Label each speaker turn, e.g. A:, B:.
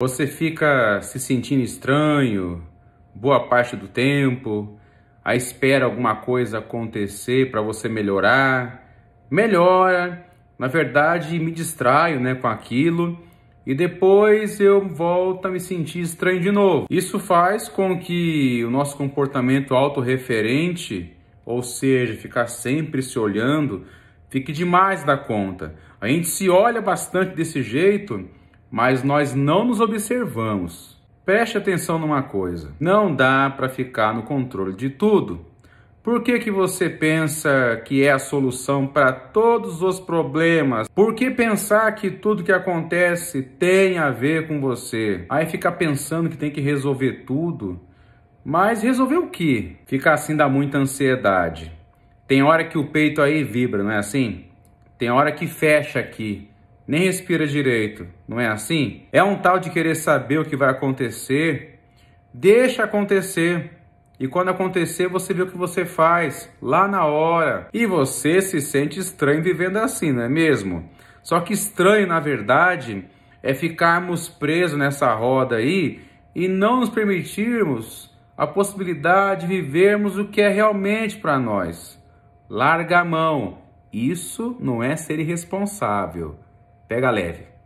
A: Você fica se sentindo estranho boa parte do tempo, a espera alguma coisa acontecer para você melhorar. Melhora, na verdade, me distraio, né, com aquilo e depois eu volto a me sentir estranho de novo. Isso faz com que o nosso comportamento autorreferente, ou seja, ficar sempre se olhando, fique demais da conta. A gente se olha bastante desse jeito mas nós não nos observamos. Preste atenção numa coisa: não dá para ficar no controle de tudo. Por que, que você pensa que é a solução para todos os problemas? Por que pensar que tudo que acontece tem a ver com você? Aí ficar pensando que tem que resolver tudo. Mas resolver o que? Ficar assim dá muita ansiedade. Tem hora que o peito aí vibra, não é assim? Tem hora que fecha aqui nem respira direito, não é assim? É um tal de querer saber o que vai acontecer. Deixa acontecer. E quando acontecer, você vê o que você faz lá na hora. E você se sente estranho vivendo assim, não é mesmo? Só que estranho, na verdade, é ficarmos presos nessa roda aí e não nos permitirmos a possibilidade de vivermos o que é realmente para nós. Larga a mão. Isso não é ser irresponsável. Pega leve.